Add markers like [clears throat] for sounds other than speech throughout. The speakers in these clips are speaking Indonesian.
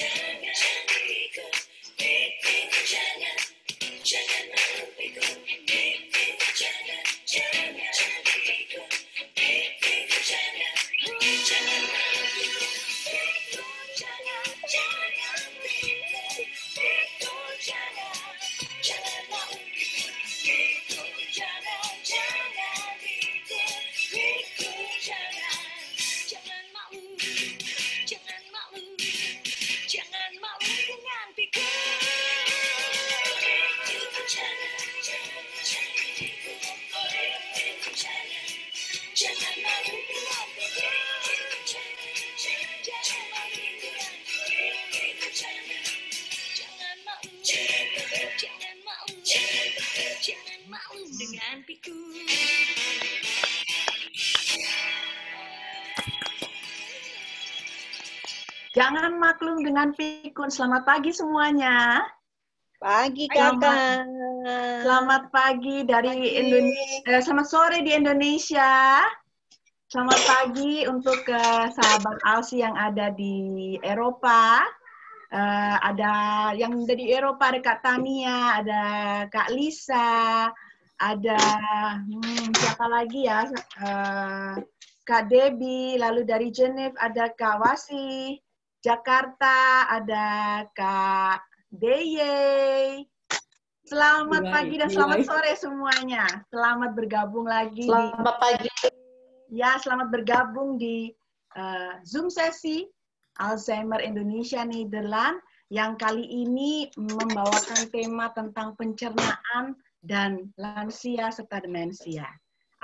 Yeah. dengan Pikun. Selamat pagi semuanya. Pagi kakak. Selamat, selamat pagi dari pagi. Indonesia. Eh, selamat sore di Indonesia. Selamat pagi untuk uh, sahabat Alsi yang ada di Eropa. Uh, ada yang dari Eropa ada Kak Tania, ada Kak Lisa, ada hmm, siapa lagi ya? Uh, Kak Debbie, lalu dari Jenif ada Kak Wasi, Jakarta ada Kak Deye. Selamat iya, pagi dan iya. selamat sore semuanya. Selamat bergabung lagi. Selamat di, pagi. Ya, selamat bergabung di uh, Zoom sesi Alzheimer Indonesia Nederland yang kali ini membawakan tema tentang pencernaan dan lansia serta demensia.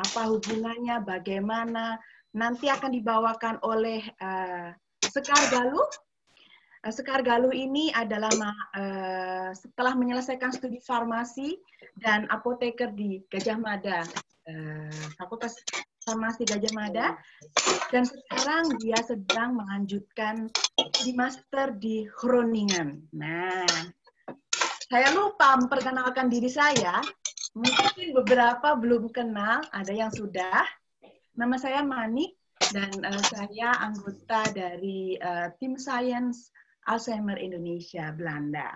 Apa hubungannya? Bagaimana? Nanti akan dibawakan oleh uh, Sekar Galuh. Eh, Sekar Galuh ini adalah uh, setelah menyelesaikan studi farmasi dan apoteker di Gajah Mada, uh, Fakultas Farmasi Gajah Mada, dan sekarang dia sedang melanjutkan di master di Groningen. Nah, saya lupa memperkenalkan diri saya. Mungkin beberapa belum kenal, ada yang sudah. Nama saya Manik, dan uh, saya anggota dari uh, tim sains Alzheimer Indonesia Belanda.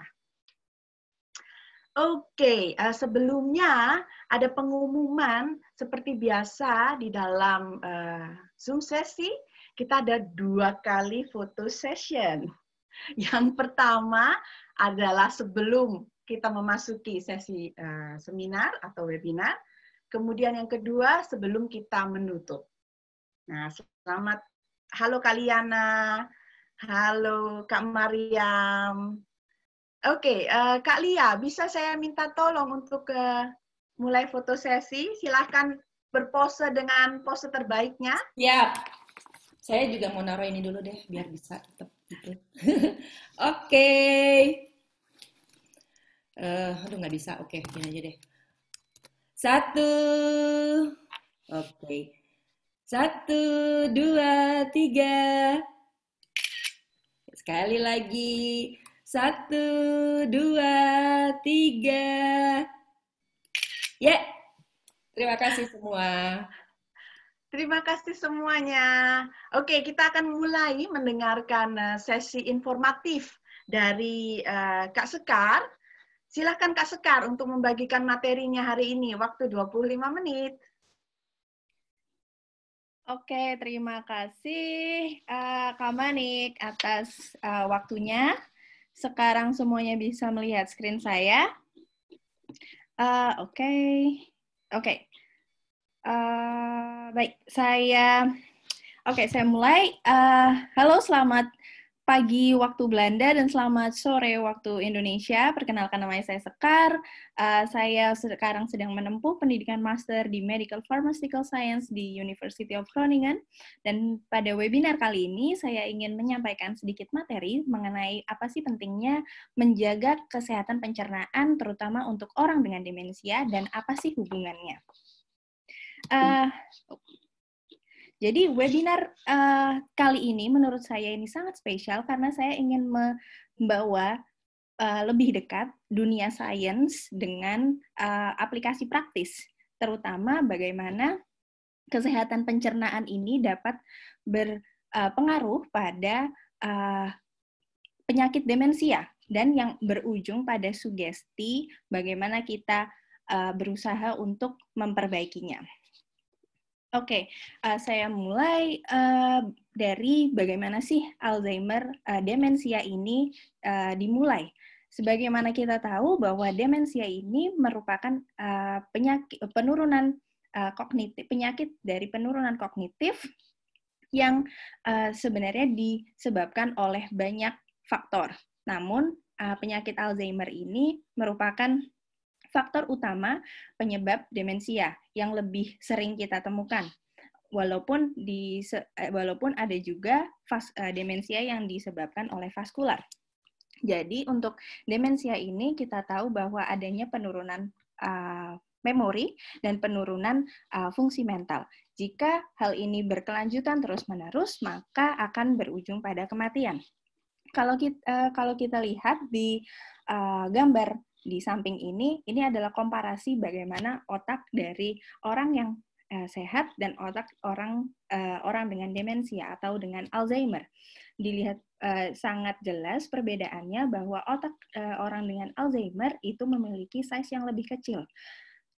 Oke, okay, uh, eh, sebelumnya ada pengumuman seperti biasa di dalam uh, Zoom sesi kita ada dua kali foto session. Yang pertama adalah sebelum kita memasuki sesi uh, seminar atau webinar, kemudian yang kedua sebelum kita menutup. Nah, selamat. Halo Kaliana. Halo Kak Mariam. Oke, okay, uh, eh, Kak Lia, bisa saya minta tolong untuk uh, mulai foto sesi? Silahkan berpose dengan pose terbaiknya. ya Saya juga mau naruh ini dulu deh, biar bisa tetap gitu. [laughs] Oke. okay. Uh, eh, aduh, nggak bisa. Oke, okay, gini aja deh. Satu. Oke. Okay. Satu, dua, tiga. Sekali lagi. Satu, dua, tiga. Ya, yeah. terima kasih semua. Terima kasih semuanya. Oke, kita akan mulai mendengarkan eh, sesi informatif dari eh, Kak Sekar. Silahkan Kak Sekar untuk membagikan materinya hari ini, waktu 25 menit. Oke, terima kasih uh, Kak Manik atas uh, waktunya. Sekarang semuanya bisa melihat screen saya. Uh, Oke, okay. Okay. Uh, baik, saya oke, okay, saya mulai. Uh, halo, selamat pagi waktu Belanda dan selamat sore waktu Indonesia. Perkenalkan nama saya Sekar. Uh, saya sekarang sedang menempuh pendidikan master di Medical Pharmaceutical Science di University of Groningen. Dan pada webinar kali ini saya ingin menyampaikan sedikit materi mengenai apa sih pentingnya menjaga kesehatan pencernaan terutama untuk orang dengan demensia dan apa sih hubungannya. Uh, jadi webinar uh, kali ini menurut saya ini sangat spesial karena saya ingin membawa uh, lebih dekat dunia sains dengan uh, aplikasi praktis, terutama bagaimana kesehatan pencernaan ini dapat berpengaruh uh, pada uh, penyakit demensia dan yang berujung pada sugesti bagaimana kita uh, berusaha untuk memperbaikinya. Oke, okay. uh, eh, saya mulai uh, dari bagaimana sih Alzheimer uh, demensia ini uh, dimulai. Sebagaimana kita tahu bahwa demensia ini merupakan uh, penyakit penurunan uh, kognitif penyakit dari penurunan kognitif yang uh, sebenarnya disebabkan oleh banyak faktor. Namun uh, penyakit Alzheimer ini merupakan faktor utama penyebab demensia yang lebih sering kita temukan. Walaupun di eh, walaupun ada juga vas, eh, demensia yang disebabkan oleh vaskular. Jadi untuk demensia ini kita tahu bahwa adanya penurunan uh, memori dan penurunan uh, fungsi mental. Jika hal ini berkelanjutan terus-menerus, maka akan berujung pada kematian kalau kita eh, kalau kita lihat di uh, gambar di samping ini, ini adalah komparasi bagaimana otak dari orang yang uh, sehat dan otak orang uh, orang dengan demensia atau dengan Alzheimer. Dilihat uh, sangat jelas perbedaannya bahwa otak uh, orang dengan Alzheimer itu memiliki size yang lebih kecil.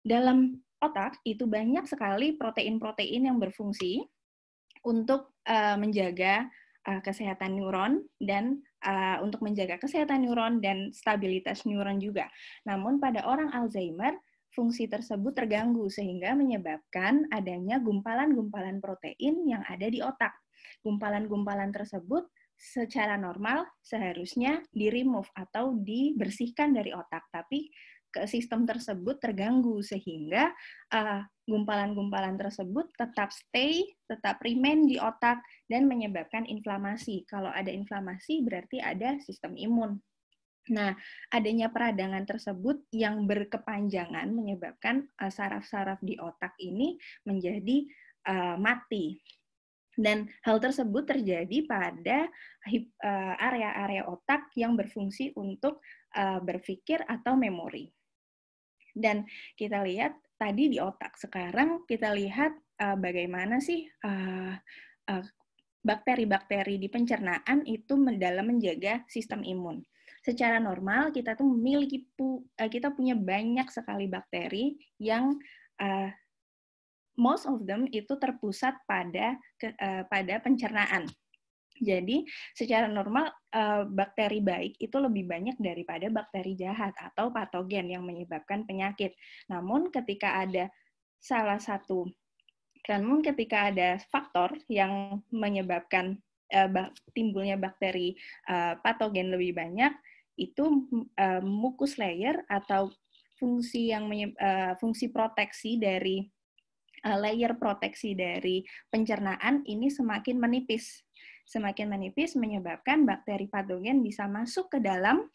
Dalam otak itu banyak sekali protein-protein yang berfungsi untuk uh, menjaga uh, kesehatan neuron dan uh, untuk menjaga kesehatan neuron dan stabilitas neuron juga. Namun pada orang Alzheimer, fungsi tersebut terganggu sehingga menyebabkan adanya gumpalan-gumpalan protein yang ada di otak. Gumpalan-gumpalan tersebut secara normal seharusnya di remove atau dibersihkan dari otak, tapi ke sistem tersebut terganggu sehingga gumpalan eh, gumpalan-gumpalan tersebut tetap stay, tetap remain di otak dan menyebabkan inflamasi. Kalau ada inflamasi berarti ada sistem imun. Nah, adanya peradangan tersebut yang berkepanjangan menyebabkan saraf eh, saraf-saraf di otak ini menjadi uh, mati. Dan hal tersebut terjadi pada area-area otak yang berfungsi untuk berpikir atau memori. Dan kita lihat tadi di otak. Sekarang kita lihat uh, bagaimana sih uh, uh, bakteri-bakteri di pencernaan itu dalam menjaga sistem imun. Secara normal kita tuh memiliki pu, uh, kita punya banyak sekali bakteri yang uh, most of them itu terpusat pada uh, pada pencernaan jadi secara normal eh, bakteri baik itu lebih banyak daripada bakteri jahat atau patogen yang menyebabkan penyakit. Namun ketika ada salah satu namun ketika ada faktor yang menyebabkan eh, timbulnya bakteri eh, patogen lebih banyak itu mukus layer atau fungsi yang fungsi proteksi dari layer proteksi dari pencernaan ini semakin menipis semakin menipis menyebabkan bakteri patogen bisa masuk ke dalam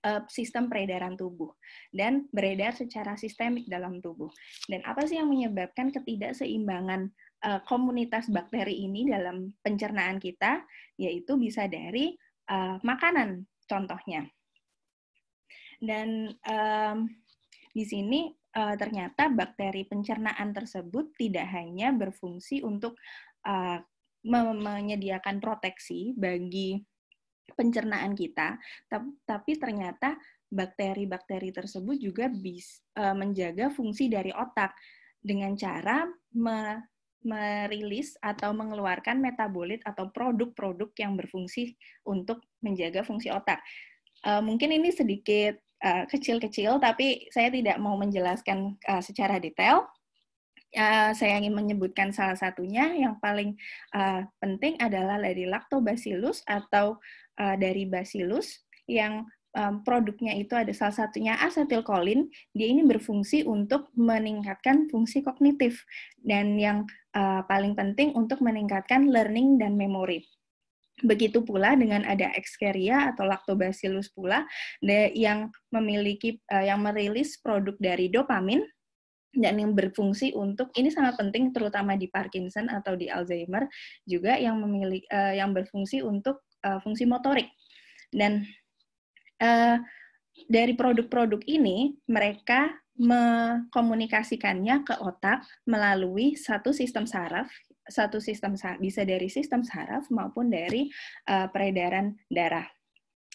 eh, sistem peredaran tubuh dan beredar secara sistemik dalam tubuh. Dan apa sih yang menyebabkan ketidakseimbangan eh, komunitas bakteri ini dalam pencernaan kita? Yaitu bisa dari eh, makanan contohnya. Dan di sini ternyata bakteri pencernaan tersebut tidak hanya berfungsi untuk menyediakan proteksi bagi pencernaan kita, tapi ternyata bakteri-bakteri tersebut juga bisa e, menjaga fungsi dari otak dengan cara merilis atau mengeluarkan metabolit atau produk-produk yang berfungsi untuk menjaga fungsi otak. E, mungkin ini sedikit e, kecil-kecil, tapi saya tidak mau menjelaskan secara detail. Eh, saya ingin menyebutkan salah satunya yang paling uh, penting adalah dari lactobacillus atau uh, dari bacillus yang um, produknya itu ada salah satunya asetilkolin. Dia ini berfungsi untuk meningkatkan fungsi kognitif dan yang uh, paling penting untuk meningkatkan learning dan memori. Begitu pula dengan ada Escherichia atau Lactobacillus pula yang memiliki yang merilis produk dari dopamin dan yang berfungsi untuk ini sangat penting terutama di Parkinson atau di Alzheimer juga yang memiliki uh, eh, yang berfungsi untuk uh, fungsi motorik dan uh, dari produk-produk ini mereka mengkomunikasikannya ke otak melalui satu sistem saraf satu sistem bisa dari sistem saraf maupun dari uh, peredaran darah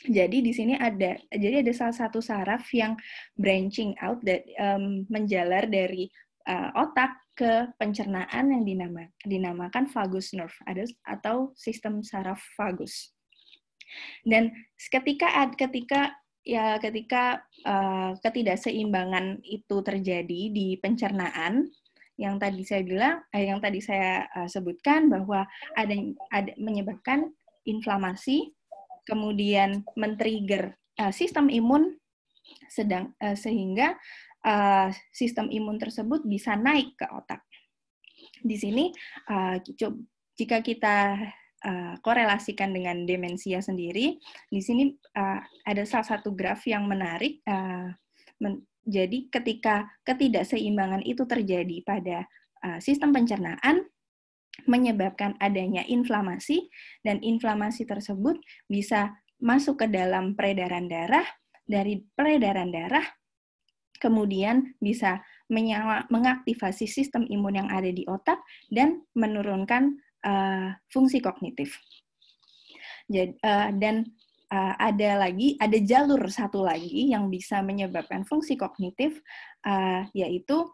jadi di sini ada jadi ada salah satu saraf yang branching out that, um, menjalar dari uh, otak ke pencernaan yang dinama, dinamakan vagus nerve ada, atau sistem saraf vagus. Dan ketika ketika ya ketika uh, ketidakseimbangan itu terjadi di pencernaan yang tadi saya bilang eh, yang tadi saya uh, sebutkan bahwa ada, ada menyebabkan inflamasi kemudian men-trigger uh, sistem imun sedang uh, sehingga uh, sistem imun tersebut bisa naik ke otak. Di sini uh, jika kita uh, korelasikan dengan demensia sendiri, di sini uh, ada salah satu graf yang menarik. Uh, men jadi ketika ketidakseimbangan itu terjadi pada uh, sistem pencernaan, menyebabkan adanya inflamasi dan inflamasi tersebut bisa masuk ke dalam peredaran darah dari peredaran darah kemudian bisa menyala, mengaktifasi sistem imun yang ada di otak dan menurunkan uh, fungsi kognitif. Jadi, uh, eh, dan uh, ada lagi, ada jalur satu lagi yang bisa menyebabkan fungsi kognitif, uh, yaitu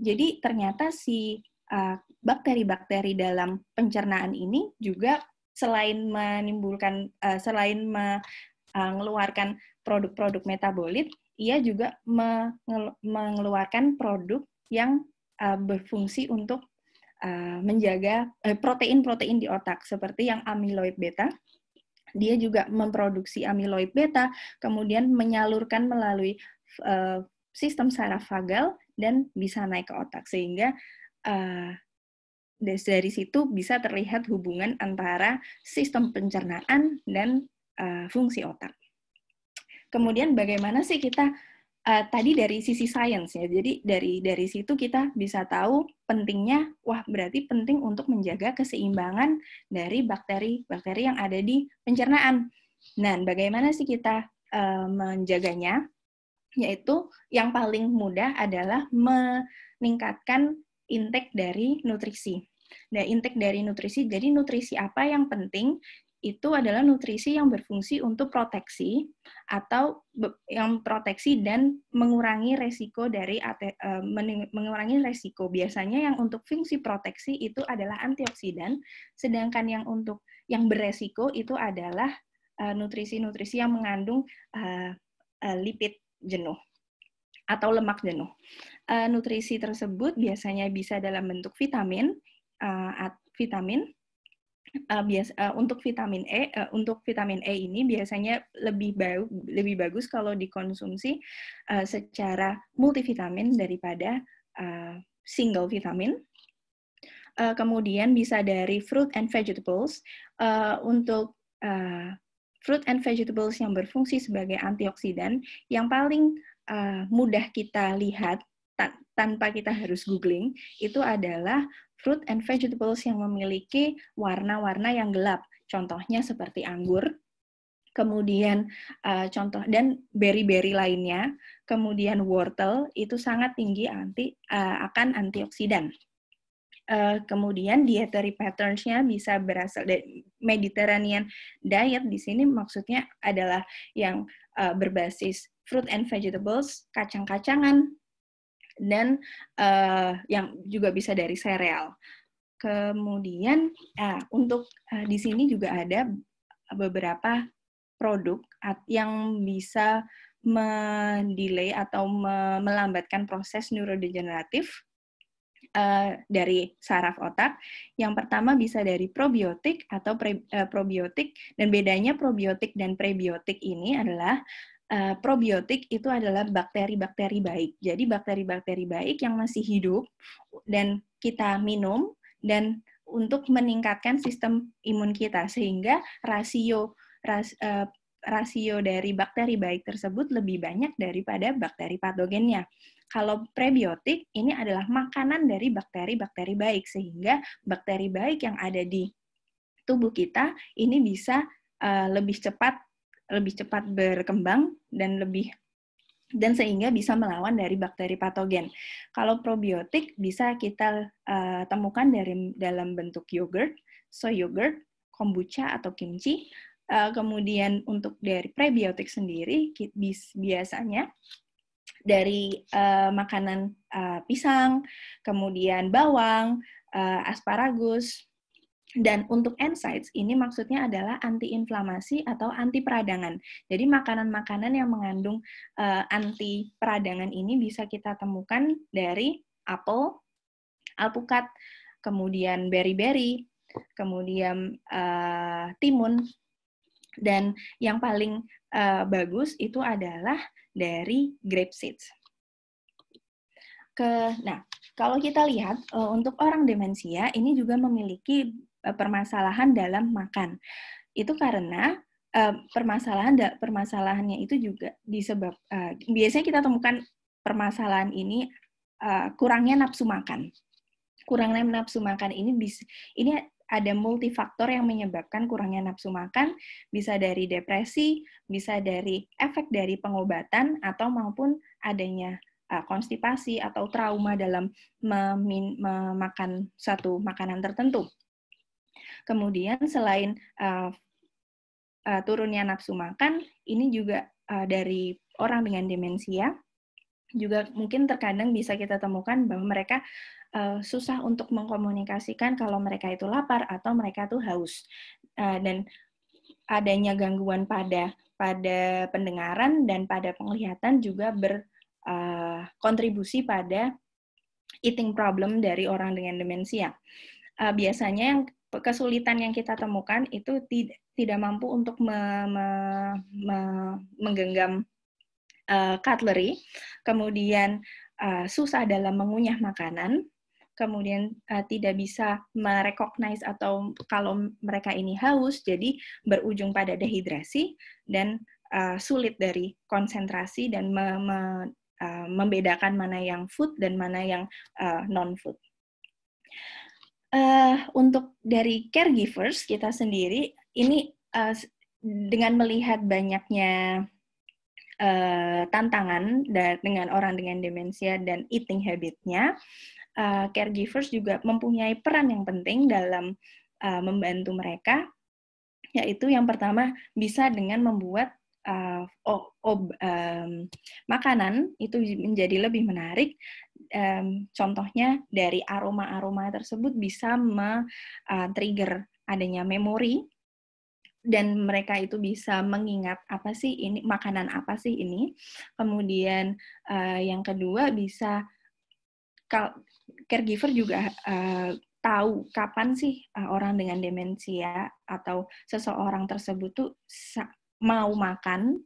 jadi ternyata si Eh, bakteri-bakteri dalam pencernaan ini juga selain menimbulkan eh, selain mengeluarkan eh, produk-produk metabolit, ia juga mengeluarkan produk yang berfungsi untuk menjaga protein-protein di otak seperti yang amiloid beta. Dia juga memproduksi amiloid beta, kemudian menyalurkan melalui sistem saraf vagal dan bisa naik ke otak sehingga uh, dari situ bisa terlihat hubungan antara sistem pencernaan dan uh, fungsi otak. Kemudian bagaimana sih kita uh, tadi dari sisi sains ya. Jadi dari dari situ kita bisa tahu pentingnya wah berarti penting untuk menjaga keseimbangan dari bakteri-bakteri yang ada di pencernaan. Nah, bagaimana sih kita uh, menjaganya? Yaitu yang paling mudah adalah meningkatkan intake dari nutrisi. Nah, intake dari nutrisi, jadi nutrisi apa yang penting itu adalah nutrisi yang berfungsi untuk proteksi atau yang proteksi dan mengurangi resiko dari e, mengurangi resiko. Biasanya yang untuk fungsi proteksi itu adalah antioksidan, sedangkan yang untuk yang beresiko itu adalah e, nutrisi-nutrisi yang mengandung e, lipid jenuh atau lemak jenuh uh, nutrisi tersebut biasanya bisa dalam bentuk vitamin, uh, vitamin. Uh, eh, biasa uh, untuk vitamin E, uh, untuk vitamin E ini biasanya lebih bau, lebih bagus kalau dikonsumsi uh, secara multivitamin daripada uh, single vitamin. Uh, kemudian bisa dari fruit and vegetables. Uh, untuk uh, fruit and vegetables yang berfungsi sebagai antioksidan yang paling uh, mudah kita lihat tanpa kita harus googling itu adalah fruit and vegetables yang memiliki warna-warna yang gelap. Contohnya seperti anggur, kemudian uh, contoh dan berry-berry lainnya, kemudian wortel itu sangat tinggi anti uh, akan antioksidan. Uh, kemudian dietary patternsnya bisa berasal dari Mediterranean diet di sini maksudnya adalah yang uh, berbasis fruit and vegetables, kacang-kacangan, dan uh, yang juga bisa dari sereal. Kemudian uh, untuk uh, di sini juga ada beberapa produk yang bisa mendelay atau melambatkan proses neurodegeneratif uh, dari saraf otak. Yang pertama bisa dari probiotik atau pre, uh, probiotik dan bedanya probiotik dan prebiotik ini adalah uh, probiotik itu adalah bakteri-bakteri baik. Jadi bakteri-bakteri baik yang masih hidup dan kita minum dan untuk meningkatkan sistem imun kita sehingga rasio ras, uh, rasio dari bakteri baik tersebut lebih banyak daripada bakteri patogennya. Kalau prebiotik ini adalah makanan dari bakteri-bakteri baik sehingga bakteri baik yang ada di tubuh kita ini bisa uh, lebih cepat lebih cepat berkembang dan lebih dan sehingga bisa melawan dari bakteri patogen. Kalau probiotik bisa kita uh, temukan dari dalam bentuk yogurt, so yogurt, kombucha atau kimchi. Uh, kemudian untuk dari prebiotik sendiri biasanya dari uh, makanan uh, pisang, kemudian bawang, uh, asparagus, dan untuk NSAIDs ini maksudnya adalah antiinflamasi atau anti peradangan. Jadi makanan-makanan yang mengandung uh, eh, anti peradangan ini bisa kita temukan dari apel, alpukat, kemudian berry-berry, kemudian uh, timun, dan yang paling uh, bagus itu adalah dari grape seeds. Ke, nah, kalau kita lihat untuk orang demensia ini juga memiliki Eh, permasalahan dalam makan. Itu karena uh, permasalahan permasalahannya itu juga disebab uh, biasanya kita temukan permasalahan ini uh, kurangnya nafsu makan. Kurangnya nafsu makan ini bisa ini ada multifaktor yang menyebabkan kurangnya nafsu makan, bisa dari depresi, bisa dari efek dari pengobatan atau maupun adanya konstipasi atau trauma dalam memakan satu makanan tertentu. Kemudian selain uh, uh, turunnya nafsu makan, ini juga uh, dari orang dengan demensia juga mungkin terkadang bisa kita temukan bahwa mereka uh, susah untuk mengkomunikasikan kalau mereka itu lapar atau mereka itu haus uh, dan adanya gangguan pada pada pendengaran dan pada penglihatan juga berkontribusi uh, pada eating problem dari orang dengan demensia. Uh, biasanya yang kesulitan yang kita temukan itu tidak mampu untuk me, me, me, menggenggam uh, cutlery, kemudian uh, susah dalam mengunyah makanan, kemudian uh, tidak bisa merecognize atau kalau mereka ini haus, jadi berujung pada dehidrasi dan uh, sulit dari konsentrasi dan me, me, uh, membedakan mana yang food dan mana yang uh, non food uh, untuk dari caregivers kita sendiri ini uh, dengan melihat banyaknya uh, tantangan dengan orang dengan demensia dan eating habitnya, uh, caregivers juga mempunyai peran yang penting dalam uh, membantu mereka, yaitu yang pertama bisa dengan membuat uh, ob, um, makanan itu menjadi lebih menarik um, contohnya dari aroma-aroma tersebut bisa men-trigger eh, adanya memori dan mereka itu bisa mengingat apa sih ini makanan apa sih ini kemudian uh, yang kedua bisa caregiver juga uh, tahu kapan sih uh, orang dengan demensia atau seseorang tersebut tuh mau makan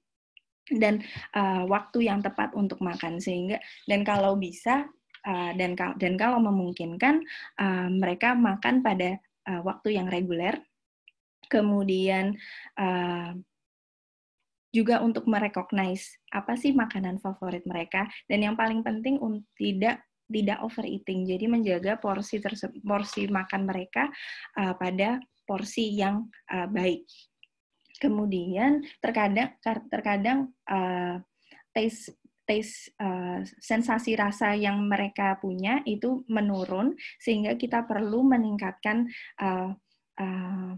dan uh, waktu yang tepat untuk makan sehingga dan kalau bisa uh, dan dan kalau memungkinkan uh, mereka makan pada uh, waktu yang reguler kemudian uh, juga untuk merecognize apa sih makanan favorit mereka dan yang paling penting um, tidak tidak overeating jadi menjaga porsi porsi makan mereka uh, pada porsi yang uh, baik Kemudian terkadang terkadang uh, taste taste uh, sensasi rasa yang mereka punya itu menurun sehingga kita perlu meningkatkan uh, uh,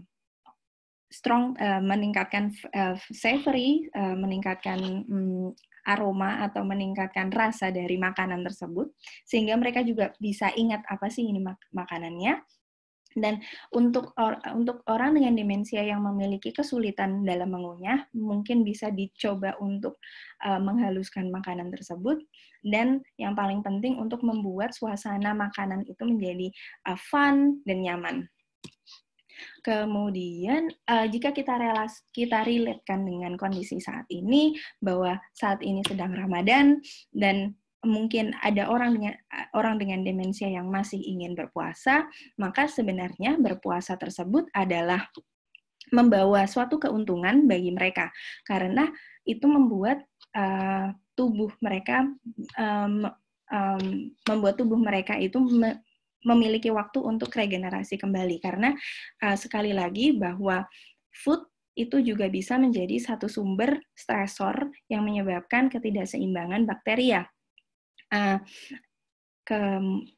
strong uh, meningkatkan uh, savory uh, meningkatkan um, aroma atau meningkatkan rasa dari makanan tersebut sehingga mereka juga bisa ingat apa sih ini mak makanannya dan untuk or, untuk orang dengan demensia yang memiliki kesulitan dalam mengunyah, mungkin bisa dicoba untuk uh, menghaluskan makanan tersebut. Dan yang paling penting untuk membuat suasana makanan itu menjadi uh, fun dan nyaman. Kemudian uh, jika kita relas kita relatekan dengan kondisi saat ini bahwa saat ini sedang Ramadan dan mungkin ada orang dengan orang dengan demensia yang masih ingin berpuasa, maka sebenarnya berpuasa tersebut adalah membawa suatu keuntungan bagi mereka karena itu membuat uh, tubuh mereka um, um, membuat tubuh mereka itu me memiliki waktu untuk regenerasi kembali karena uh, sekali lagi bahwa food itu juga bisa menjadi satu sumber stresor yang menyebabkan ketidakseimbangan bakteria Uh, ke,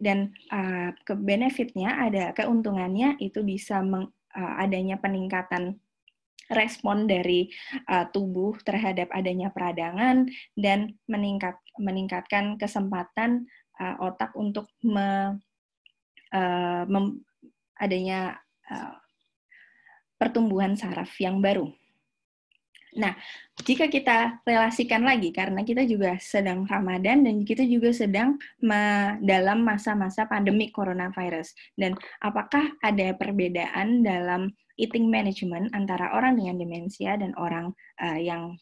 dan uh, ke benefitnya ada keuntungannya itu bisa meng, uh, adanya peningkatan respon dari uh, tubuh terhadap adanya peradangan dan meningkat meningkatkan kesempatan uh, otak untuk me, uh, mem, adanya uh, pertumbuhan saraf yang baru. Nah, jika kita relasikan lagi, karena kita juga sedang Ramadan dan kita juga sedang dalam masa-masa pandemi coronavirus. Dan apakah ada perbedaan dalam eating management antara orang dengan demensia dan orang uh, yang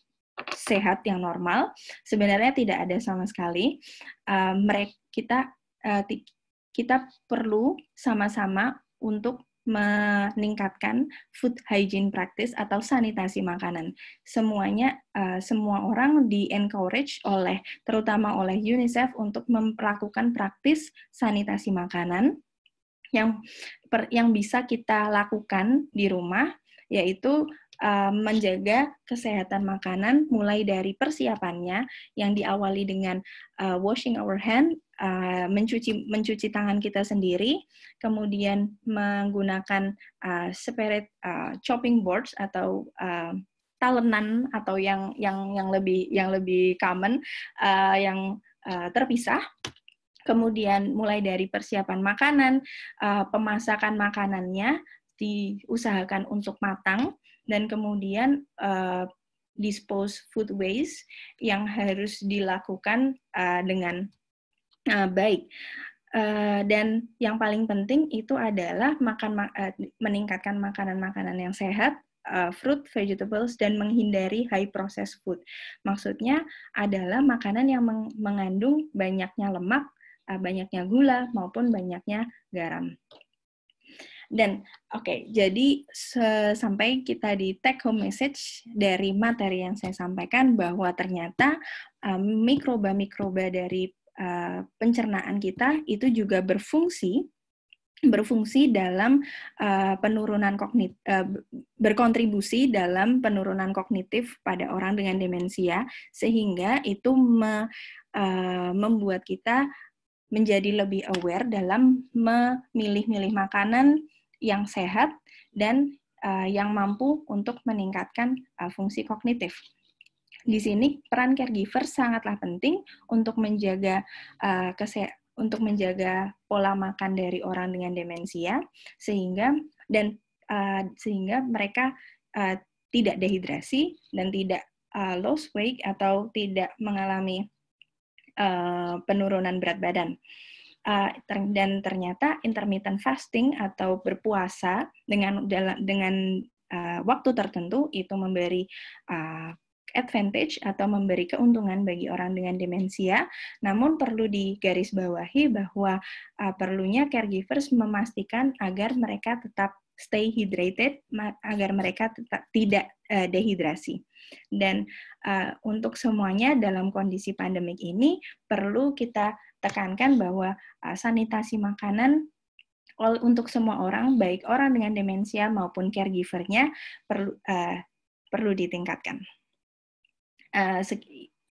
sehat, yang normal? Sebenarnya tidak ada sama sekali. Uh, eh, mereka kita uh, kita perlu sama-sama untuk meningkatkan food hygiene practice atau sanitasi makanan. Semuanya uh, semua orang di encourage oleh terutama oleh UNICEF untuk melakukan praktis sanitasi makanan yang per, yang bisa kita lakukan di rumah yaitu eh, menjaga kesehatan makanan mulai dari persiapannya yang diawali dengan eh, washing our hand uh, mencuci mencuci tangan kita sendiri, kemudian menggunakan uh, eh, spirit uh, eh, chopping boards atau uh, talenan atau yang yang yang lebih yang lebih common uh, yang uh, terpisah kemudian mulai dari persiapan makanan, uh, pemasakan makanannya diusahakan untuk matang, dan kemudian uh, dispose food waste yang harus dilakukan uh, dengan Nah, baik. Uh, dan yang paling penting itu adalah makan uh, meningkatkan makanan-makanan yang sehat, uh, fruit, vegetables, dan menghindari high processed food. Maksudnya adalah makanan yang meng mengandung banyaknya lemak, uh, banyaknya gula, maupun banyaknya garam. Dan oke, okay, jadi sampai kita di take home message dari materi yang saya sampaikan bahwa ternyata mikroba-mikroba um, mikroba -mikroba dari Eh, pencernaan kita itu juga berfungsi berfungsi dalam uh, penurunan kognitif uh, eh, berkontribusi dalam penurunan kognitif pada orang dengan demensia sehingga itu me, uh, membuat kita menjadi lebih aware dalam memilih-milih makanan yang sehat dan uh, yang mampu untuk meningkatkan uh, fungsi kognitif di sini peran caregiver sangatlah penting untuk menjaga uh, kese untuk menjaga pola makan dari orang dengan demensia sehingga dan uh, sehingga mereka uh, tidak dehidrasi dan tidak uh, loss weight atau tidak mengalami uh, penurunan berat badan. Uh, ter dan ternyata intermittent fasting atau berpuasa dengan dengan uh, waktu tertentu itu memberi uh, advantage atau memberi keuntungan bagi orang dengan demensia. Namun perlu digarisbawahi bahwa uh, perlunya caregivers memastikan agar mereka tetap stay hydrated agar mereka tetap tidak uh, dehidrasi. Dan uh, untuk semuanya dalam kondisi pandemik ini perlu kita tekankan bahwa uh, sanitasi makanan untuk semua orang baik orang dengan demensia maupun caregivernya perlu uh, perlu ditingkatkan. Uh,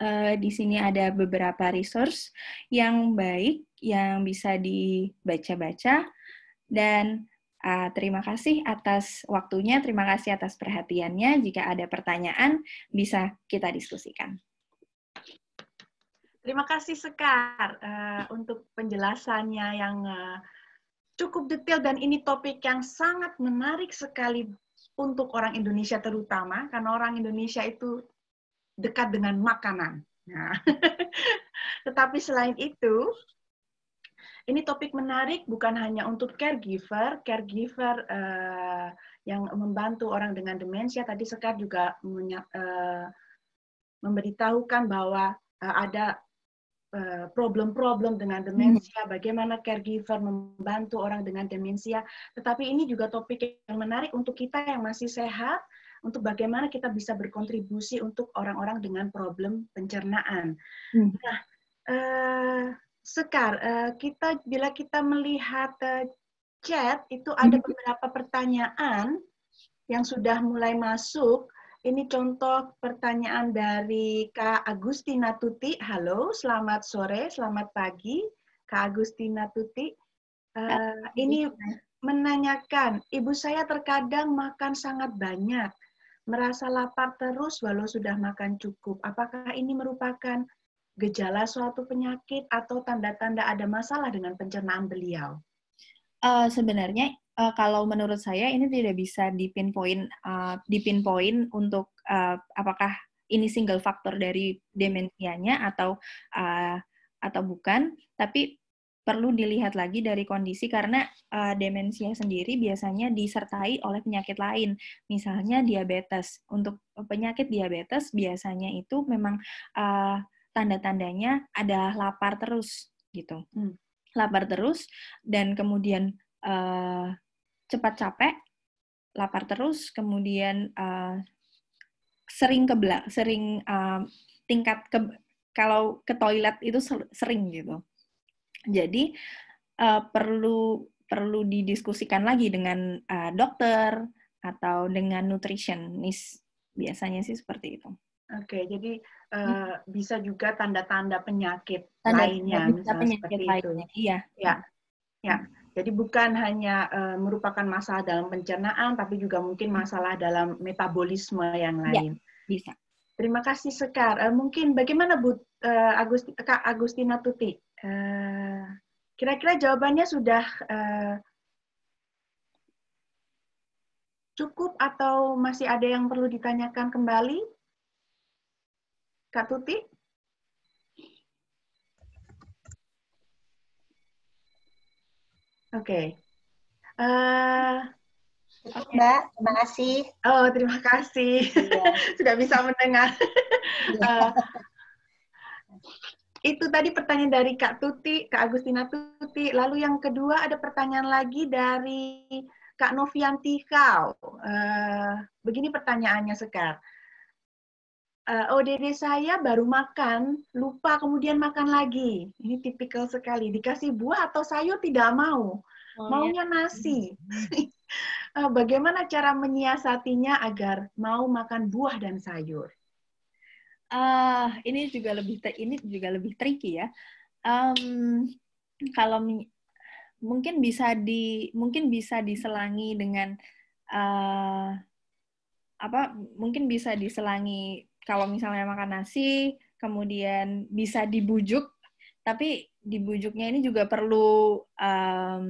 uh, di sini ada beberapa resource yang baik yang bisa dibaca-baca dan Uh, terima kasih atas waktunya, terima kasih atas perhatiannya. Jika ada pertanyaan, bisa kita diskusikan. Terima kasih Sekar uh, untuk penjelasannya yang uh, cukup detail dan ini topik yang sangat menarik sekali untuk orang Indonesia terutama karena orang Indonesia itu dekat dengan makanan. Nah, [laughs] tetapi selain itu, ini topik menarik bukan hanya untuk caregiver, caregiver uh, yang membantu orang dengan demensia. Tadi Sekar juga uh, memberitahukan bahwa uh, ada problem-problem dengan hmm. demensia, bagaimana caregiver membantu orang dengan demensia. Tetapi ini juga topik yang menarik untuk kita yang masih sehat, untuk bagaimana kita bisa berkontribusi untuk orang-orang dengan problem pencernaan. Hmm. Nah, uh, Sekar, uh, kita bila kita melihat uh, chat itu ada hmm. beberapa pertanyaan yang sudah mulai masuk. Ini contoh pertanyaan dari Kak Agustina Tuti. Halo, selamat sore, selamat pagi, Kak Agustina Tuti. Uh, ini menanyakan, ibu saya terkadang makan sangat banyak merasa lapar terus walau sudah makan cukup? Apakah ini merupakan gejala suatu penyakit atau tanda-tanda ada masalah dengan pencernaan beliau? Uh, sebenarnya uh, kalau menurut saya ini tidak bisa dipinpoint uh, dipinpoint untuk uh, apakah ini single faktor dari demensianya atau uh, atau bukan, tapi perlu dilihat lagi dari kondisi karena uh, demensia sendiri biasanya disertai oleh penyakit lain, misalnya diabetes. Untuk penyakit diabetes biasanya itu memang uh, tanda-tandanya ada lapar terus gitu, hmm. lapar terus dan kemudian uh, cepat capek, lapar terus, kemudian uh, sering ke sering uh, tingkat ke kalau ke toilet itu sering gitu jadi uh, perlu perlu didiskusikan lagi dengan uh, dokter atau dengan nutritionist biasanya sih seperti itu. Oke, jadi uh, hmm. bisa juga tanda-tanda penyakit tanda, lainnya, bisa penyakit seperti lainnya. Iya. itu. Iya. Ya, ya. Jadi bukan hanya uh, merupakan masalah dalam pencernaan, tapi juga mungkin hmm. masalah dalam metabolisme yang ya, lain. Ya, bisa. Terima kasih Sekar. Uh, mungkin bagaimana Bu uh, Agusti, Kak Agustina Tuti? Eh, kira-kira jawabannya sudah uh, cukup atau masih ada yang perlu ditanyakan kembali? Kak Tuti? Oke. Okay. Eh, uh, Mbak, terima kasih. Oh, terima kasih. Iya. [laughs] Sudah bisa mendengar. Iya. uh, itu tadi pertanyaan dari Kak Tuti, Kak Agustina Tuti. Lalu yang kedua ada pertanyaan lagi dari Kak Novianti Kau. Uh, begini pertanyaannya Sekar. Uh, eh, ODD saya baru makan, lupa kemudian makan lagi. Ini tipikal sekali. Dikasih buah atau sayur tidak mau. Oh, iya. Maunya ya. nasi. uh, [laughs] bagaimana cara menyiasatinya agar mau makan buah dan sayur? uh, ini juga lebih ini juga lebih tricky ya. Um, kalau mungkin bisa di mungkin bisa diselangi dengan uh, apa mungkin bisa diselangi kalau misalnya makan nasi kemudian bisa dibujuk tapi dibujuknya ini juga perlu um,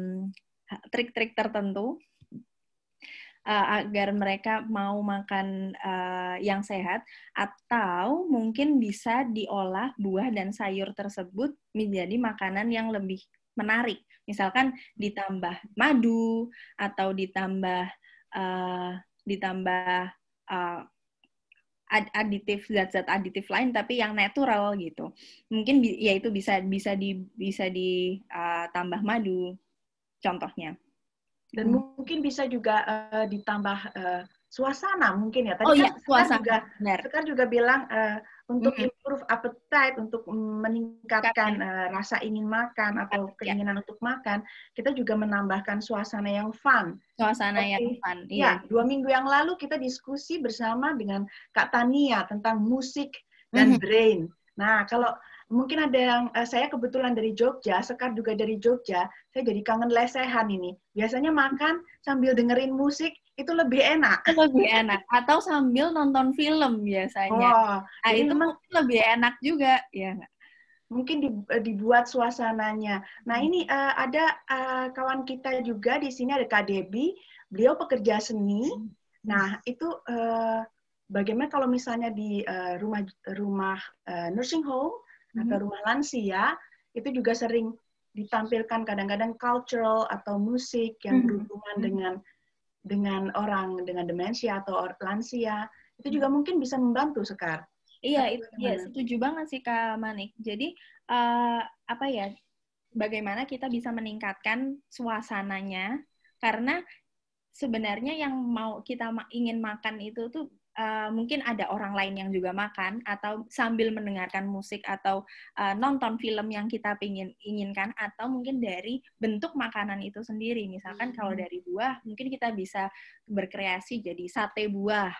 trik-trik tertentu uh, agar mereka mau makan uh, yang sehat atau mungkin bisa diolah buah dan sayur tersebut menjadi makanan yang lebih menarik. Misalkan ditambah madu atau ditambah uh, ditambah uh, aditif zat-zat aditif lain tapi yang natural gitu mungkin yaitu bisa bisa di bisa ditambah uh, madu contohnya dan hmm. mungkin bisa juga uh, ditambah uh, suasana mungkin ya tadi oh, iya, kan ya, suasana juga Benar. Sekar juga bilang uh, untuk hmm. improve appetite untuk meningkatkan uh, rasa ingin makan atau iya. keinginan untuk makan kita juga menambahkan suasana yang fun suasana okay. yang fun iya. ya dua minggu yang lalu kita diskusi bersama dengan Kak Tania tentang musik dan hmm. brain nah kalau Mungkin ada yang uh, saya kebetulan dari Jogja, Sekar juga dari Jogja. Saya jadi kangen lesehan ini. Biasanya makan sambil dengerin musik itu lebih enak. Lebih enak atau sambil nonton film biasanya. Oh, nah, itu mungkin lebih enak juga ya mungkin di, eh, dibuat suasananya. Nah ini uh, ada uh, kawan kita juga di sini ada Kak Debi, beliau pekerja seni. Hmm. Nah itu uh, bagaimana kalau misalnya di uh, rumah rumah uh, nursing home atau nah, mm-hmm. ke rumah lansia ya, itu juga sering ditampilkan kadang-kadang cultural atau musik yang mm-hmm. berhubungan dengan dengan orang dengan demensia atau lansia itu juga mm-hmm. mungkin bisa membantu sekar. Iya, itu iya setuju banget sih Kak Manik. Jadi uh, apa ya? Bagaimana kita bisa meningkatkan suasananya? Karena sebenarnya yang mau kita ingin makan itu tuh Eh, mungkin ada orang lain yang juga makan atau sambil mendengarkan musik atau uh, nonton film yang kita pingin inginkan atau mungkin dari bentuk makanan itu sendiri misalkan hmm. kalau dari buah mungkin kita bisa berkreasi jadi sate buah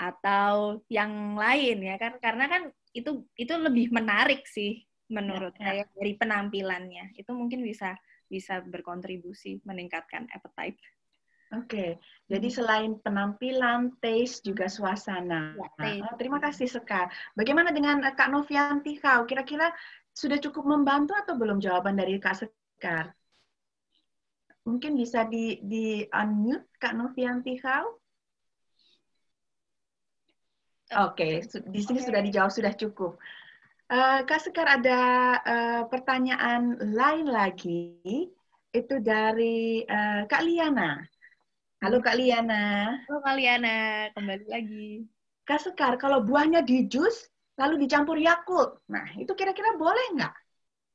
atau yang lain ya kan karena kan itu itu lebih menarik sih menurut ya, ya. saya ya. dari penampilannya itu mungkin bisa bisa berkontribusi meningkatkan appetite Oke, okay. jadi hmm. selain penampilan, taste juga suasana. Ya, nah, taste. terima kasih Sekar. Bagaimana dengan eh, Kak Novianti kau? Kira-kira sudah cukup membantu atau belum jawaban dari Kak Sekar? Mungkin bisa di di unmute Kak Novianti kau? Eh, oke, okay. di sini okay. sudah dijawab sudah cukup. Uh, Kak Sekar ada uh, pertanyaan lain lagi itu dari uh, Kak Liana. Halo Kak Liana. Halo Kak Liana, kembali lagi. Kak Sekar, kalau buahnya di jus, lalu dicampur Yakult, nah itu kira-kira boleh nggak?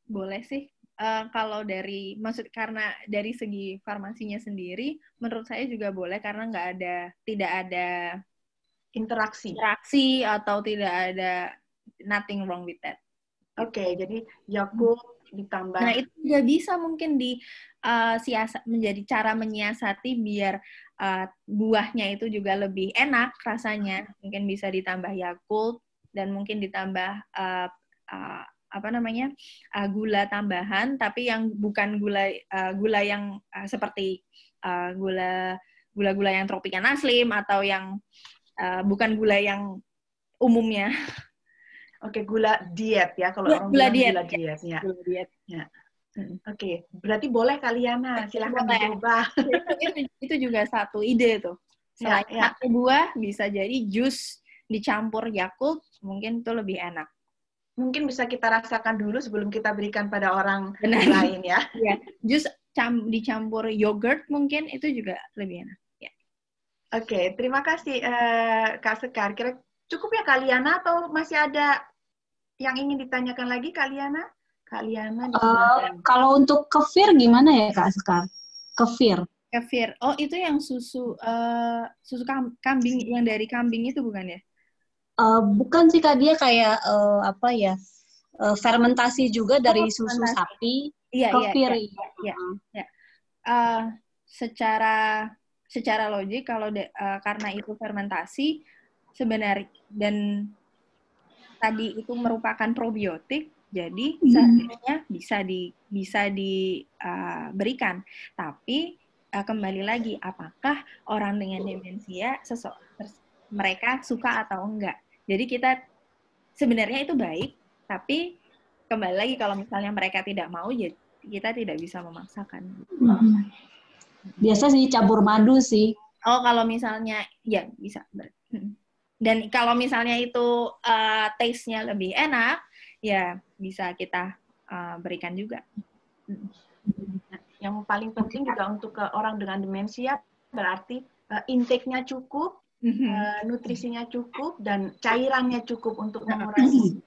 Boleh sih. Uh, kalau dari, maksud karena dari segi farmasinya sendiri, menurut saya juga boleh karena nggak ada, tidak ada interaksi. Interaksi atau tidak ada nothing wrong with that. Oke, okay, jadi Yakult ditambah. Nah, itu juga bisa mungkin di uh, siasa, menjadi cara menyiasati biar uh, buahnya itu juga lebih enak rasanya. Mungkin bisa ditambah Yakult dan mungkin ditambah uh, uh, apa namanya uh, gula tambahan, tapi yang bukan gula uh, gula yang uh, seperti uh, gula gula-gula yang tropikan aslim atau yang uh, bukan gula yang umumnya. Oke, gula diet ya kalau gula, orang gula diet, gula diet Gula diet. Ya. ya. Hmm. Oke, okay. berarti boleh kalian ya, silahkan boleh. dicoba. itu, itu juga satu ide tuh. Ya, Selain ya, ya. buah, bisa jadi jus dicampur Yakult, mungkin itu lebih enak. Mungkin bisa kita rasakan dulu sebelum kita berikan pada orang Benar. lain ya. [laughs] ya. Jus cam, dicampur yogurt mungkin itu juga lebih enak. Ya. Oke, okay, terima kasih uh, Kak Sekar. Kira cukup ya Kaliana atau masih ada yang ingin ditanyakan lagi Kaliana? Kak Liana? Uh, kalau untuk kefir gimana ya Kak Sekar? Kefir. Kefir. Oh itu yang susu uh, susu kambing yang dari kambing itu bukan ya? Uh, bukan sih Kak dia kayak uh, apa ya? Uh, fermentasi juga oh, dari oh, susu sapi. Iya, iya, kefir. Iya. Ya. iya, iya, iya. Uh, secara secara logik kalau uh, karena itu fermentasi sebenarnya dan tadi itu merupakan probiotik jadi iya. seandainya bisa di bisa diberikan, eh, uh, tapi uh, kembali lagi apakah orang dengan demensia sesok mereka suka atau enggak. Jadi kita sebenarnya itu baik, tapi kembali lagi kalau misalnya mereka tidak mau ya kita tidak bisa memaksakan. Hmm. Biasa sih cabur madu sih. Oh kalau misalnya ya bisa. Dan kalau misalnya itu uh, taste-nya lebih enak, ya bisa kita uh, berikan juga. Yang paling penting juga untuk ke orang dengan demensia berarti uh, intake-nya cukup, uh, nutrisinya cukup dan cairannya cukup untuk nah. mengurangi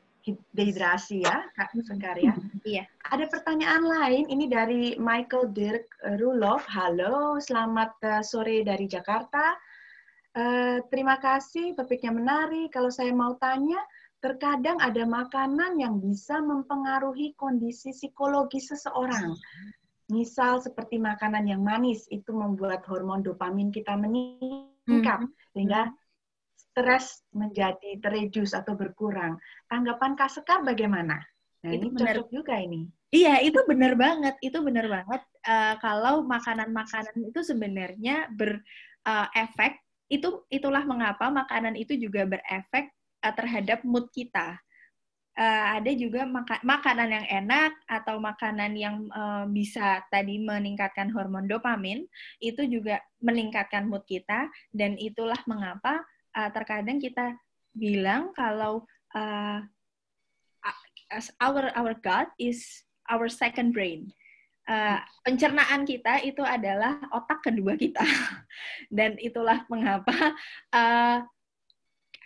dehidrasi ya, Kak Sengkar ya. Iya. Ada pertanyaan lain ini dari Michael Dirk Rulof. Halo, selamat sore dari Jakarta. Uh, terima kasih, topiknya menarik. Kalau saya mau tanya, terkadang ada makanan yang bisa mempengaruhi kondisi psikologi seseorang. Misal seperti makanan yang manis itu membuat hormon dopamin kita meningkat hmm. sehingga stres menjadi terreduce atau berkurang. Tanggapan Kak Sekar bagaimana? Nah, itu ini bener. juga ini. Iya, itu benar banget. Itu benar banget. Uh, kalau makanan-makanan itu sebenarnya berefek, eh, uh, itu itulah mengapa makanan itu juga berefek Eh, terhadap mood kita. Uh, ada juga maka makanan yang enak atau makanan yang uh, bisa tadi meningkatkan hormon dopamin itu juga meningkatkan mood kita dan itulah mengapa uh, terkadang kita bilang kalau uh, our our gut is our second brain uh, pencernaan kita itu adalah otak kedua kita [laughs] dan itulah mengapa uh,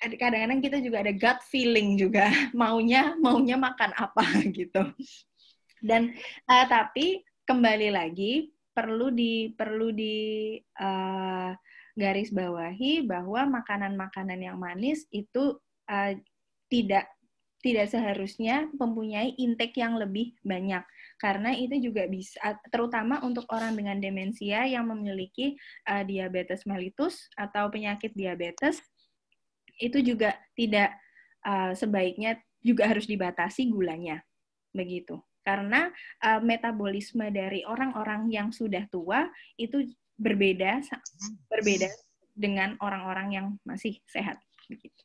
kadang-kadang kita juga ada gut feeling juga [laughs] maunya maunya makan apa [laughs] gitu dan uh, tapi kembali lagi perlu di perlu di uh, garis bawahi bahwa makanan-makanan yang manis itu uh, tidak tidak seharusnya mempunyai intake yang lebih banyak karena itu juga bisa terutama untuk orang dengan demensia yang memiliki uh, diabetes mellitus atau penyakit diabetes itu juga tidak uh, sebaiknya juga harus dibatasi gulanya begitu karena uh, metabolisme dari orang-orang yang sudah tua itu berbeda berbeda dengan orang-orang yang masih sehat begitu.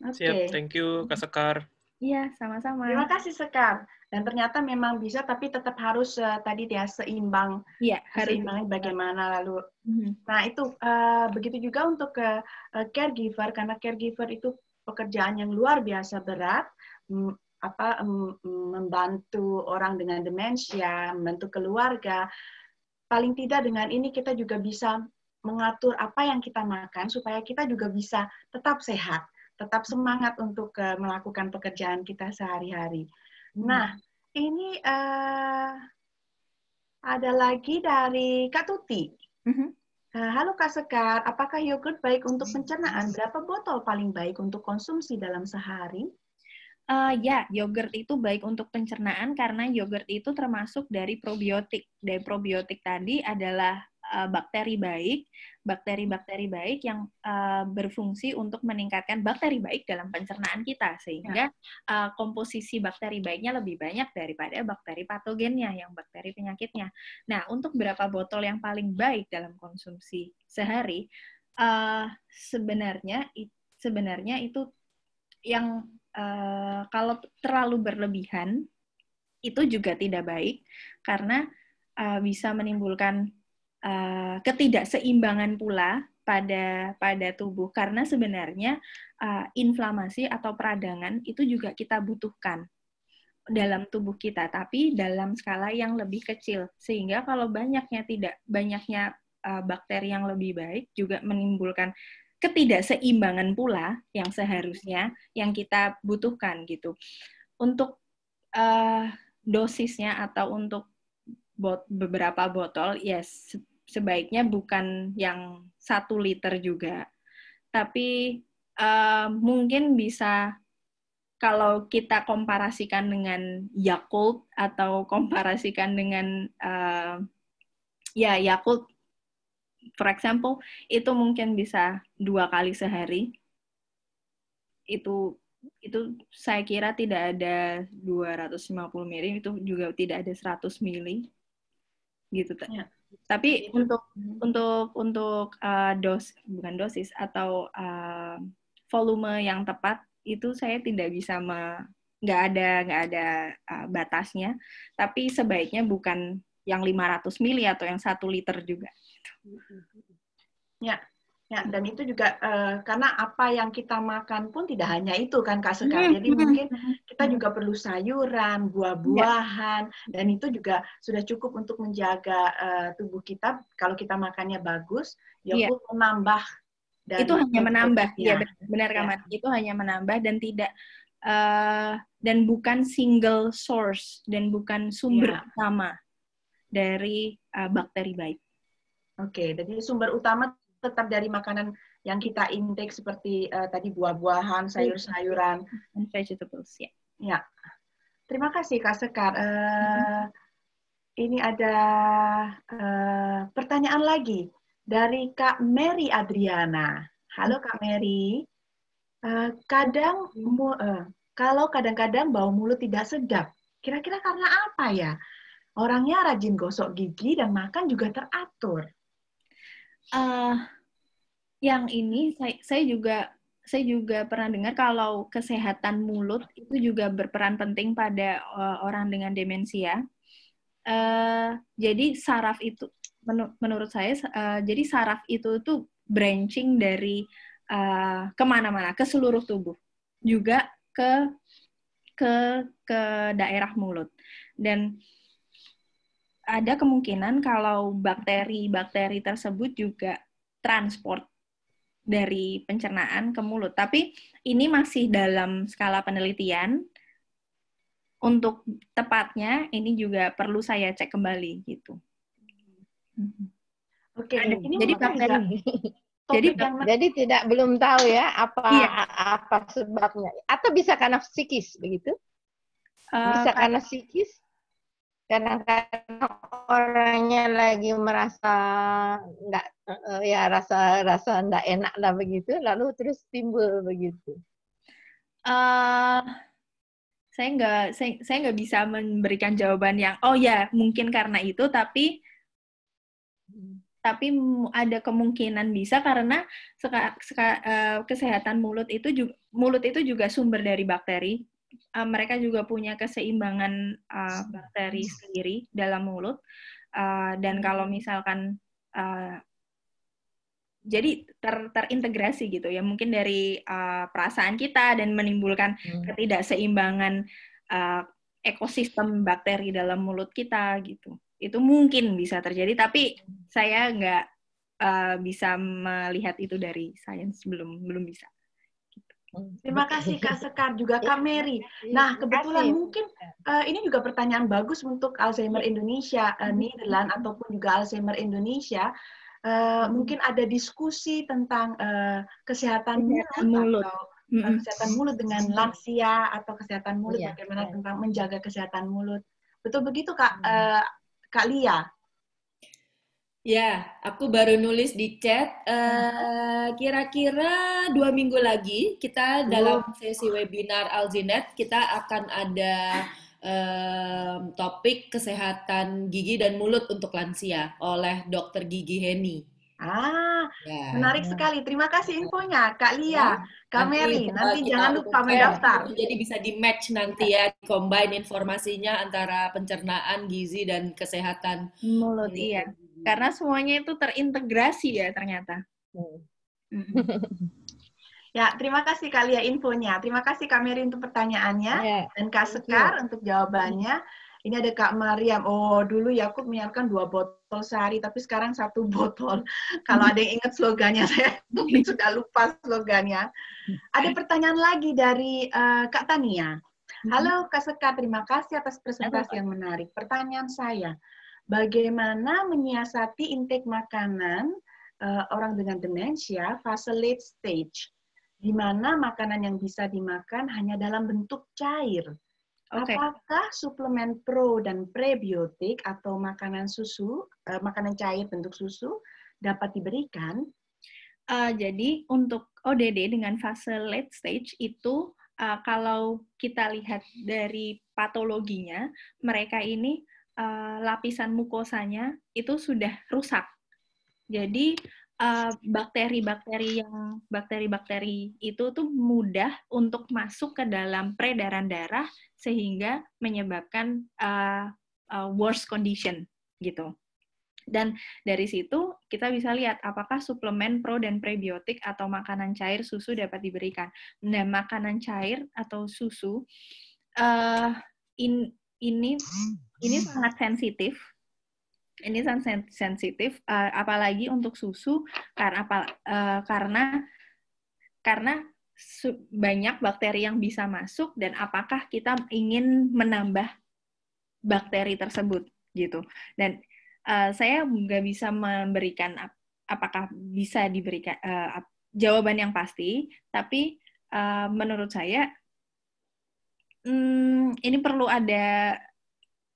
Okay. Siap, thank you Kak Sekar. Iya, sama-sama. Terima kasih Sekar. Dan ternyata memang bisa, tapi tetap harus uh, tadi ya seimbang. Iya, harus. Seimbangnya bagaimana lalu. Mm-hmm. Nah itu uh, begitu juga untuk uh, caregiver karena caregiver itu pekerjaan yang luar biasa berat. apa membantu orang dengan demensia, membantu keluarga. Paling tidak dengan ini kita juga bisa mengatur apa yang kita makan supaya kita juga bisa tetap sehat tetap semangat untuk uh, melakukan pekerjaan kita sehari-hari. Hmm. Nah, ini uh, ada lagi dari Kak Tuti. Uh, Halo Kak Sekar, apakah yogurt baik untuk pencernaan? Berapa botol paling baik untuk konsumsi dalam sehari? Uh, ya, yogurt itu baik untuk pencernaan karena yogurt itu termasuk dari probiotik. Dan probiotik tadi adalah Eh, bakteri baik, bakteri-bakteri baik yang uh, berfungsi untuk meningkatkan bakteri baik dalam pencernaan kita sehingga uh, komposisi bakteri baiknya lebih banyak daripada bakteri patogennya yang bakteri penyakitnya. Nah, untuk berapa botol yang paling baik dalam konsumsi sehari uh, sebenarnya sebenarnya itu yang uh, kalau terlalu berlebihan itu juga tidak baik karena uh, bisa menimbulkan uh, ketidakseimbangan pula pada pada tubuh karena sebenarnya uh, inflamasi atau peradangan itu juga kita butuhkan dalam tubuh kita tapi dalam skala yang lebih kecil sehingga kalau banyaknya tidak banyaknya uh, bakteri yang lebih baik juga menimbulkan ketidakseimbangan pula yang seharusnya yang kita butuhkan gitu untuk uh, dosisnya atau untuk bot, beberapa botol yes sebaiknya bukan yang satu liter juga, tapi uh, mungkin bisa kalau kita komparasikan dengan Yakult atau komparasikan dengan uh, ya Yakult, for example, itu mungkin bisa dua kali sehari. Itu itu saya kira tidak ada 250 mili, itu juga tidak ada 100 mili. Gitu. Ya. Tapi untuk hmm. untuk untuk uh, dos bukan dosis atau uh, volume yang tepat itu saya tidak bisa me, nggak ada nggak ada uh, batasnya. Tapi sebaiknya bukan yang 500 mili atau yang satu liter juga. Ya, Ya, dan itu juga uh, karena apa yang kita makan pun tidak hanya itu kan Kak Sekar. Hmm, jadi hmm, mungkin hmm, kita juga perlu sayuran, ya. buah-buahan ya. dan itu juga sudah cukup untuk menjaga uh, tubuh kita kalau kita makannya bagus, ya, ya. menambah dan itu hanya menambah. Iya, ya, benar ya. Kamar. Itu hanya menambah dan tidak uh, dan bukan single source dan bukan sumber ya. utama dari uh, bakteri baik. Oke, okay, jadi sumber utama tetap dari makanan yang kita intake seperti uh, tadi buah-buahan, iya. sayur-sayuran, and vegetables ya. Ya. Terima kasih Kak Sekar. Uh, mm-hmm. Ini ada uh, pertanyaan lagi dari Kak Mary Adriana. Halo Kak Mary. Uh, kadang mm-hmm. mu, uh, kalau kadang-kadang bau mulut tidak sedap, kira-kira karena apa ya? Orangnya rajin gosok gigi dan makan juga teratur. Uh, yang ini saya, saya juga saya juga pernah dengar kalau kesehatan mulut itu juga berperan penting pada uh, orang dengan demensia. Uh, jadi saraf itu menur menurut saya uh, jadi saraf itu tuh branching dari uh, kemana-mana ke seluruh tubuh juga ke ke ke daerah mulut dan ada kemungkinan kalau bakteri-bakteri tersebut juga transport dari pencernaan ke mulut. Tapi ini masih dalam skala penelitian. Untuk tepatnya ini juga perlu saya cek kembali gitu. Hmm. Oke. Okay. jadi bakteri. Jadi, jadi tidak belum tahu ya apa iya. apa sebabnya atau bisa karena psikis begitu? Eh, bisa uh, karena psikis? kadang-kadang orangnya lagi merasa nggak eh, ya rasa rasa nggak enak lah begitu lalu terus timbul begitu uh, saya nggak saya saya nggak bisa memberikan jawaban yang oh ya mungkin karena itu tapi tapi ada kemungkinan bisa karena seka, seka, uh, kesehatan mulut itu juga, mulut itu juga sumber dari bakteri uh, mereka juga punya keseimbangan uh, bakteri sendiri dalam mulut. Uh, dan kalau misalkan uh, jadi ter terintegrasi gitu ya mungkin dari uh, perasaan kita dan menimbulkan hmm. ketidakseimbangan uh, ekosistem bakteri dalam mulut kita gitu itu mungkin bisa terjadi tapi saya nggak uh, bisa melihat itu dari sains belum belum bisa Terima kasih Kak Sekar juga Kak iya. Mary. Iya, nah kebetulan mungkin uh, ini juga pertanyaan bagus untuk Alzheimer Indonesia uh, eh, Nederland mhm. ataupun juga Alzheimer Indonesia. Uh, mungkin ada diskusi tentang uh, kesehatan, mulut, atau mhm. kesehatan mulut dengan lansia atau kesehatan mulut iya, bagaimana tentang menjaga kesehatan mulut. Betul begitu Kak uh, Kak Lia? Ya, aku baru nulis di chat. Uh, kira-kira dua minggu lagi kita dalam sesi webinar Alzinet kita akan ada um, topik kesehatan gigi dan mulut untuk lansia oleh Dokter Gigi Heni. Ah, ya. menarik sekali. Terima kasih infonya, Kak Lia, ya. Kak Mary. Nanti, jangan lupa mendaftar. Jadi bisa di match nanti ya, combine informasinya antara pencernaan, gizi, dan kesehatan mulut. Iya karena semuanya itu terintegrasi ya ternyata. Hmm. [laughs] Ya, terima kasih kalian infonya. Terima kasih Kak Meri untuk pertanyaannya. Yeah. Dan Kak Sekar untuk jawabannya. Ini ada Kak Mariam. Oh, dulu ya aku menyiapkan dua botol sehari, tapi sekarang satu [laughs] botol. Kalau ada yang ingat slogannya, [laughs] saya mungkin sudah lupa slogannya. Ada pertanyaan lagi dari uh, Kak Tania. Halo Kak Sekar, terima kasih atas presentasi yang menarik. Pertanyaan saya, bagaimana menyiasati intake makanan uh, orang dengan demensia fase late stage, di mana makanan yang bisa dimakan hanya dalam bentuk cair. Okay. Apakah suplemen pro dan prebiotik atau makanan susu, uh, makanan cair bentuk susu dapat diberikan? Uh, jadi untuk ODD dengan fase late stage itu uh, kalau kita lihat dari patologinya, mereka ini uh, lapisan mukosanya itu sudah rusak. Jadi eh, bakteri-bakteri uh, yang bakteri-bakteri itu tuh mudah untuk masuk ke dalam peredaran darah sehingga menyebabkan uh, uh, worse condition gitu. Dan dari situ kita bisa lihat apakah suplemen pro dan prebiotik atau makanan cair susu dapat diberikan. Nah, makanan cair atau susu uh, in ini hmm. ini sangat sensitif ini sangat sensitif uh, apalagi untuk susu karena apa uh, karena karena banyak bakteri yang bisa masuk dan apakah kita ingin menambah bakteri tersebut gitu dan uh, saya nggak bisa memberikan ap apakah bisa diberikan uh, jawaban yang pasti tapi uh, menurut saya hmm, ini perlu ada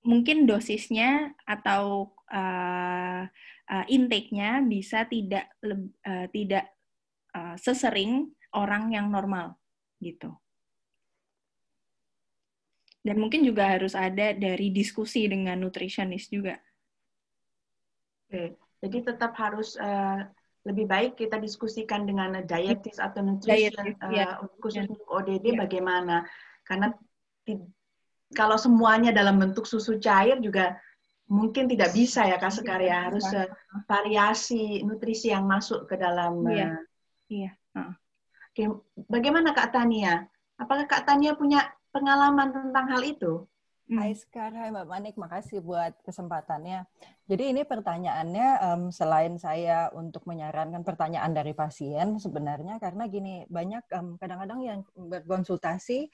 mungkin dosisnya atau uh, uh, intake-nya bisa tidak uh, tidak uh, sesering orang yang normal gitu. Dan mungkin juga harus ada dari diskusi dengan nutritionist juga. Oke, jadi tetap harus uh, lebih baik kita diskusikan dengan dietis atau nutrition dietis, uh, ya. khusus iya. untuk ODD ya. bagaimana karena kalau semuanya dalam bentuk susu cair juga mungkin tidak bisa ya kak Sekarya harus uh, variasi nutrisi yang masuk ke dalam uh, iya iya uh. Oke, bagaimana kak Tania apakah kak Tania punya pengalaman tentang hal itu Hai hmm. sekarang Mbak Manik makasih buat kesempatannya jadi ini pertanyaannya um, selain saya untuk menyarankan pertanyaan dari pasien sebenarnya karena gini banyak kadang kadang-kadang yang berkonsultasi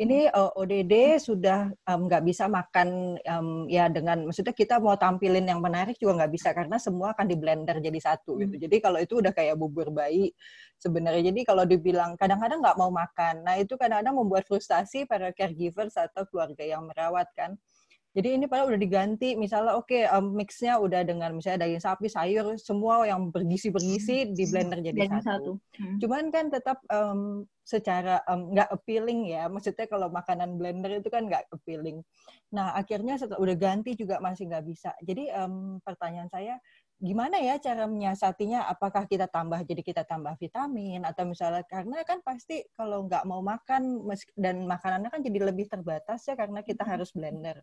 ini uh, eh, ODD sudah nggak um, bisa makan um, ya dengan maksudnya kita mau tampilin yang menarik juga nggak bisa karena semua akan di blender jadi satu hmm. gitu. Jadi kalau itu udah kayak bubur bayi sebenarnya. Jadi kalau dibilang kadang-kadang nggak mau makan, nah itu kadang-kadang membuat frustasi para caregivers atau keluarga yang merawat kan. Jadi ini padahal udah diganti, misalnya oke okay, um, mixnya udah dengan misalnya daging sapi, sayur, semua yang bergisi bergizi hmm, di blender jadi daging satu. satu. Hmm. Cuman kan tetap um, secara nggak um, appealing ya, maksudnya kalau makanan blender itu kan nggak appealing. Nah akhirnya setelah udah ganti juga masih nggak bisa. Jadi um, pertanyaan saya, gimana ya cara menyiasatinya? Apakah kita tambah jadi kita tambah vitamin atau misalnya karena kan pasti kalau nggak mau makan dan makanannya kan jadi lebih terbatas ya karena kita hmm. harus blender.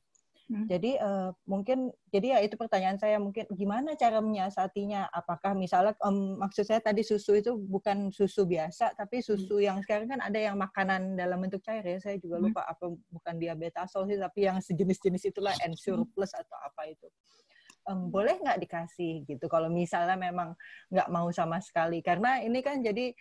Hmm. Jadi uh, mungkin jadi ya itu pertanyaan saya mungkin gimana cara menyiasatinya? Apakah misalnya um, maksud saya tadi susu itu bukan susu biasa tapi hmm. susu hmm. yang sekarang kan ada yang makanan dalam bentuk cair ya. Saya juga hmm. lupa hmm. apa bukan diabetasol sih tapi yang sejenis-jenis itulah ensure plus atau apa itu. Um, boleh nggak dikasih gitu kalau misalnya memang nggak mau sama sekali karena ini kan jadi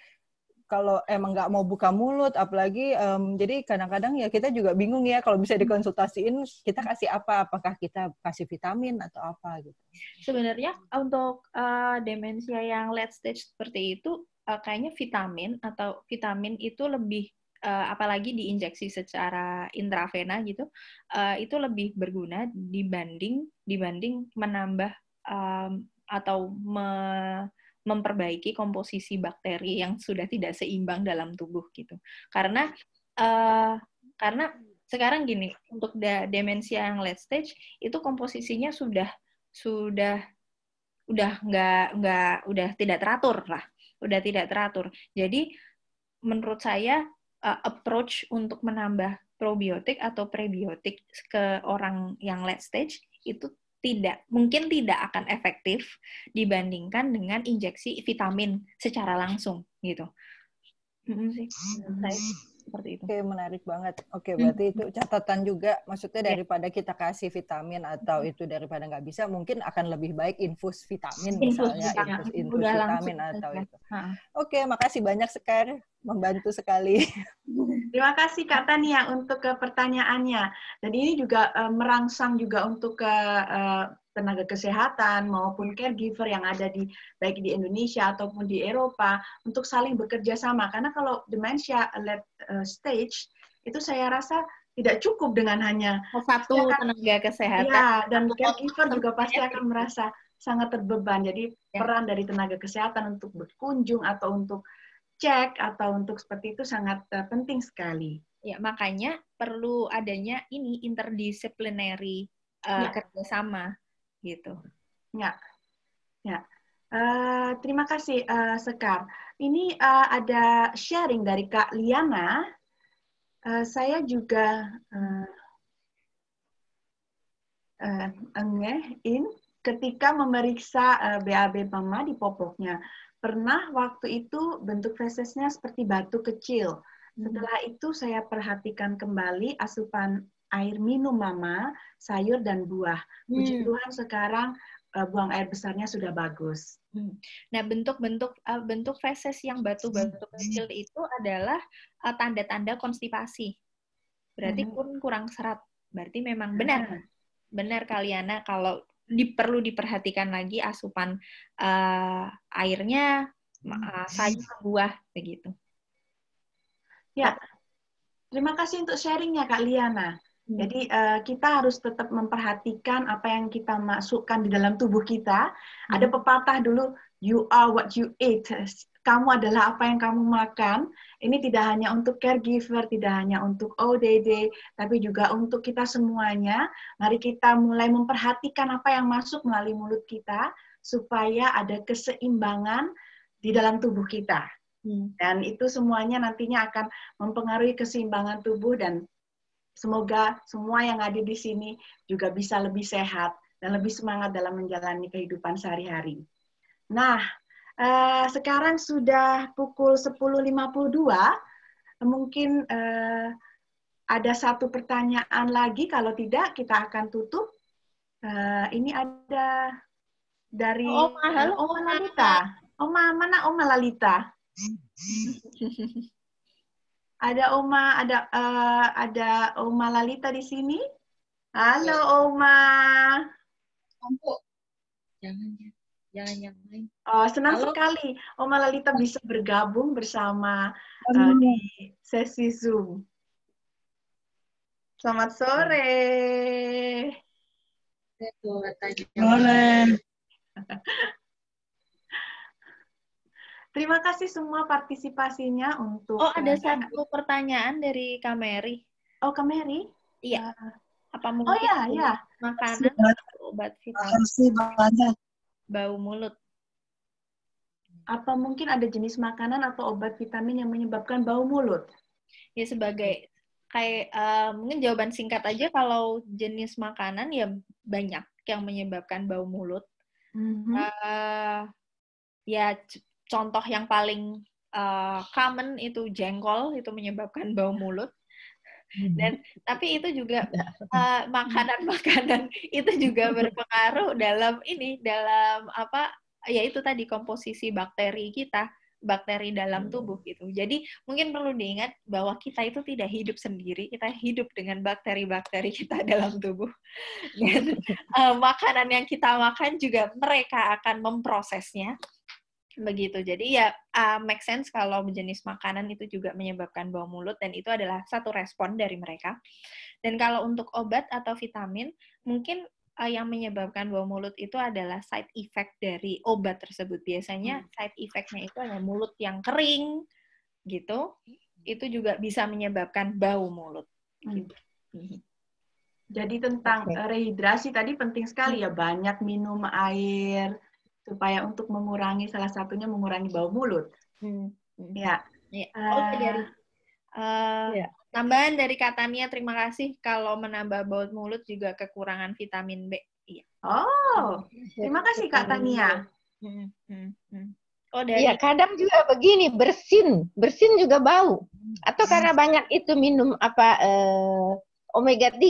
kalau emang nggak mau buka mulut, apalagi um, jadi kadang-kadang ya kita juga bingung ya kalau bisa hmm. dikonsultasiin kita kasih apa? Apakah kita kasih vitamin atau apa gitu? Sebenarnya untuk uh, demensia yang late stage seperti itu uh, kayaknya vitamin atau vitamin itu lebih uh, apalagi diinjeksi secara intravena gitu uh, itu lebih berguna dibanding dibanding menambah um, atau me memperbaiki komposisi bakteri yang sudah tidak seimbang dalam tubuh gitu. Karena uh, karena sekarang gini untuk da demensia yang late stage itu komposisinya sudah sudah udah nggak nggak udah tidak teratur lah, udah tidak teratur. Jadi menurut saya uh, approach untuk menambah probiotik atau prebiotik ke orang yang late stage itu tidak mungkin tidak akan efektif dibandingkan dengan injeksi vitamin secara langsung gitu. sih. Hmm. seperti itu. Oke, menarik banget. Oke, hmm. berarti itu catatan juga. Maksudnya ya. daripada kita kasih vitamin atau itu daripada nggak bisa, mungkin akan lebih baik infus vitamin misalnya, infus infus, infus vitamin atau itu. Oke, makasih banyak sekali membantu sekali. [laughs] Terima kasih Kak Tania untuk ke pertanyaannya. Dan ini juga uh, merangsang juga untuk ke uh, tenaga kesehatan maupun caregiver yang ada di baik di Indonesia ataupun di Eropa untuk saling bekerja sama. Karena kalau demensia eh, late uh, stage itu saya rasa tidak cukup dengan hanya oh, satu akan, ya tenaga kesehatan. Ya, dan caregiver juga pasti akan merasa sangat terbeban. Jadi ya. peran dari tenaga kesehatan untuk berkunjung atau untuk cek atau untuk seperti itu sangat uh, penting sekali. Ya, makanya perlu adanya ini interdisciplinary uh, eh, ya. kerjasama gitu. Ya, ya. Uh, terima kasih uh, Sekar. Ini uh, ada sharing dari Kak Liana. Uh, saya juga uh, uh, in ketika memeriksa uh, BAB mama di popoknya. Pernah waktu itu bentuk fesesnya seperti batu kecil. Hmm. Setelah itu saya perhatikan kembali asupan air minum mama, sayur dan buah. Puji hmm. Tuhan sekarang eh, buang air besarnya sudah bagus. Hmm. Nah, bentuk-bentuk uh, bentuk feses yang batu-batu hmm. kecil itu adalah eh, tanda-tanda konstipasi. Berarti hmm. kurang serat. Berarti memang nah. benar. Benar Kaliana kalau di, perlu diperhatikan lagi asupan uh, airnya, uh, sayur, buah, begitu. Ya, terima kasih untuk sharingnya Kak Liana. Hmm. Jadi uh, kita harus tetap memperhatikan apa yang kita masukkan di dalam tubuh kita. Hmm. Ada pepatah dulu, you are what you eat kamu adalah apa yang kamu makan. Ini tidak hanya untuk caregiver, tidak hanya untuk ODD, tapi juga untuk kita semuanya. Mari kita mulai memperhatikan apa yang masuk melalui mulut kita supaya ada keseimbangan di dalam tubuh kita. Hmm. Dan itu semuanya nantinya akan mempengaruhi keseimbangan tubuh dan semoga semua yang ada di sini juga bisa lebih sehat dan lebih semangat dalam menjalani kehidupan sehari-hari. Nah, Eh, sekarang sudah pukul 10.52. Mungkin uh, ada satu pertanyaan lagi. Kalau tidak, kita akan tutup. Uh, ini ada dari Oma, halo. Oma Lalita. Oma, mana Oma Lalita? [laughs] ada Oma, ada uh, ada Oma Lalita di sini. Halo iya. Oma. Jangan, jangan jangan yang lain. Oh, senang Halo. sekali Oma Lalita bisa bergabung bersama uh, di sesi Zoom. Selamat sore. Sore. Terima kasih semua partisipasinya untuk. Oh, ada satu pertanyaan dari Kameri. Oh, Kameri? Iya. Ah. apa mungkin? Oh iya, iya. Makanan, obat vitamin. Terima kasih banyak bau mulut? Apa mungkin ada jenis makanan atau obat vitamin yang menyebabkan bau mulut? Ya sebagai kayak uh, mungkin jawaban singkat aja kalau jenis makanan ya banyak yang menyebabkan bau mulut. Mm -hmm. uh, ya contoh yang paling uh, common itu jengkol itu menyebabkan bau mulut. Mhm. dan tapi itu juga [laughs] ya. eh, makanan-makanan uh, [laughs] itu juga [laughs] berpengaruh dalam ini dalam apa ya itu tadi komposisi bakteri kita bakteri dalam hmm. tubuh gitu. Jadi mungkin perlu diingat bahwa kita itu tidak hidup sendiri, kita hidup dengan bakteri-bakteri kita dalam tubuh. Dan uh, makanan yang kita makan juga mereka akan memprosesnya begitu jadi ya uh, make sense kalau jenis makanan itu juga menyebabkan bau mulut dan itu adalah satu respon dari mereka dan kalau untuk obat atau vitamin mungkin uh, yang menyebabkan bau mulut itu adalah side effect dari obat tersebut biasanya hmm. side effectnya itu adalah mulut yang kering gitu itu juga bisa menyebabkan bau mulut hmm. gitu. Jadi tentang okay. Eh, rehidrasi tadi penting sekali ya iya. banyak minum air, supaya untuk mengurangi salah satunya mengurangi bau mulut. Hmm. hmm. Ya. ya. Oh, eh, dari uh, eh, ya. tambahan dari katanya terima kasih kalau menambah bau mulut juga kekurangan vitamin B. Iya. Oh, terima kasih Kak Tania. Hmm, hmm. Hmm. Oh, dari... Ya, kadang juga begini, bersin, bersin juga bau. Atau hmm. karena banyak itu minum apa eh, omega 3,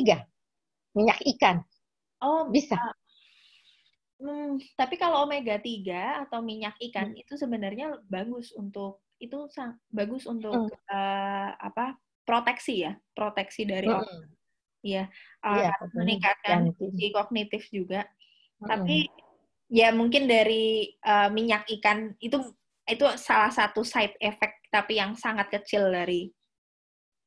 minyak ikan. Oh, bisa. Eh, Hmm, tapi kalau omega 3 atau minyak ikan hmm. itu sebenarnya bagus untuk itu sang, bagus untuk hmm. uh, apa? proteksi ya, proteksi dari hmm. ya, uh, ya, meningkatkan fungsi kognitif juga. Hmm. Tapi ya mungkin dari uh, minyak ikan itu itu salah satu side effect tapi yang sangat kecil dari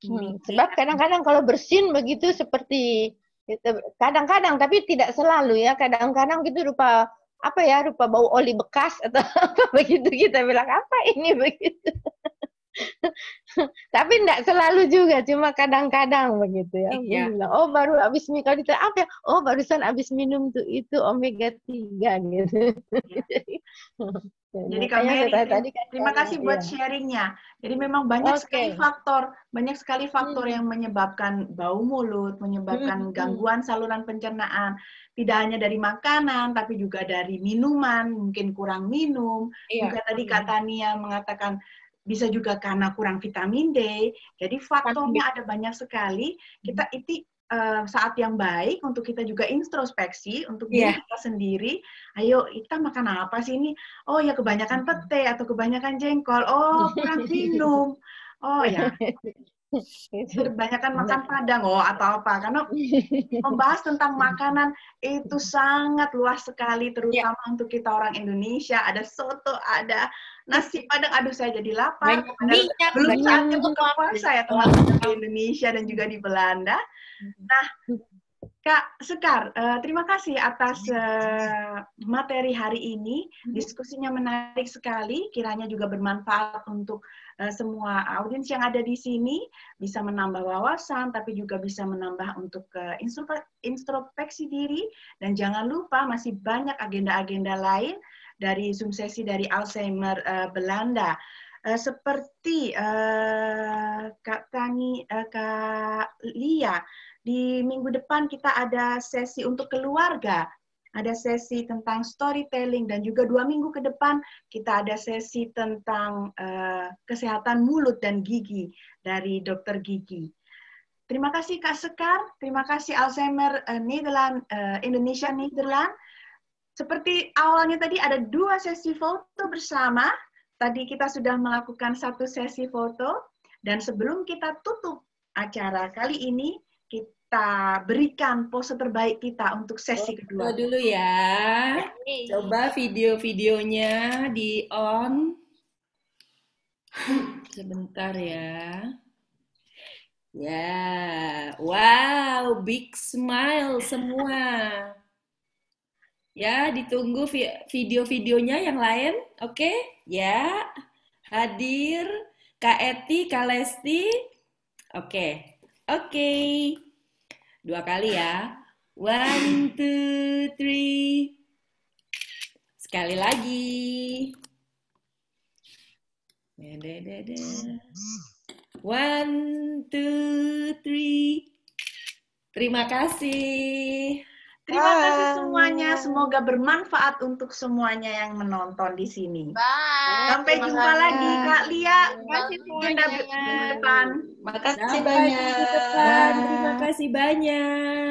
Hmm, sebab kadang-kadang kalau bersin begitu seperti Gitu. kadang-kadang tapi tidak selalu ya kadang-kadang gitu rupa apa ya rupa bau oli bekas atau [laughs] apa begitu kita bilang apa ini [laughs] begitu tapi enggak selalu juga, cuma kadang-kadang begitu ya. Iya. Bilang, oh baru habis minum, itu apa ya? Oh barusan habis minum tuh itu omega 3 [laughs] gitu. Iya. Jadi, Jadi kami tadi kan terima kasih iya. buat sharingnya. Jadi memang banyak okay. sekali faktor, banyak sekali faktor hmm. yang menyebabkan bau mulut, menyebabkan hmm, hmm. gangguan saluran pencernaan. Tidak hanya dari makanan, tapi juga dari minuman, mungkin kurang minum. Iya. Juga tadi hmm. kata Nia mengatakan bisa juga karena kurang vitamin D. Jadi faktornya ada banyak sekali. Kita itu uh, eh, saat yang baik untuk kita juga introspeksi untuk yeah. kita sendiri. Ayo kita makan apa sih ini? Oh ya kebanyakan pete atau kebanyakan jengkol. Oh kurang minum. Oh ya [laughs] Berbanyakan [laughs] gitu. makan padang oh atau apa karena [laughs] membahas tentang makanan itu sangat luas sekali terutama yeah. untuk kita orang Indonesia ada soto ada nasi iya. padang aduh saya jadi lapar banyak, belum saatnya buka puasa ya teman-teman iya. di Indonesia dan juga di Belanda mm-hmm. nah Kak Sekar, uh, terima kasih atas uh, materi hari ini. Mm-hmm. Diskusinya menarik sekali, kiranya juga bermanfaat untuk Eh, semua audiens yang ada di sini bisa menambah wawasan, tapi juga bisa menambah untuk eh, introspeksi diri. Dan jangan lupa masih banyak agenda-agenda lain dari Zoom sesi dari Alzheimer eh, Belanda. Uh, seperti uh, Kak Tani, uh, Kak Lia, di minggu depan kita ada sesi untuk keluarga ada sesi tentang storytelling dan juga dua minggu ke depan kita ada sesi tentang uh, kesehatan mulut dan gigi dari dokter gigi. Terima kasih Kak Sekar, terima kasih Alzheimer uh, Nederland uh, Indonesia Nederland. Seperti awalnya tadi ada dua sesi foto bersama. Tadi kita sudah melakukan satu sesi foto dan sebelum kita tutup acara kali ini, kita berikan pose terbaik kita untuk sesi oh, kedua. kedua. dulu ya. Coba video-videonya di on. [clears throat] Sebentar ya. Ya, yeah. wow, big smile semua. Ya, ditunggu video-videonya yang lain, oke? Okay? Ya, hadir Kak Eti, Kak Lesti. Oke, okay. oke. Okay. Dua kali ya. One, two, three. Sekali lagi. One, two, three. Terima kasih. Terima Bye. kasih semuanya. Semoga bermanfaat untuk semuanya yang menonton di sini. Bye. Sampai Terima jumpa banyak. lagi Kak Lia. Terima kasih banyak. Terima kasih banyak. Terima kasih banyak.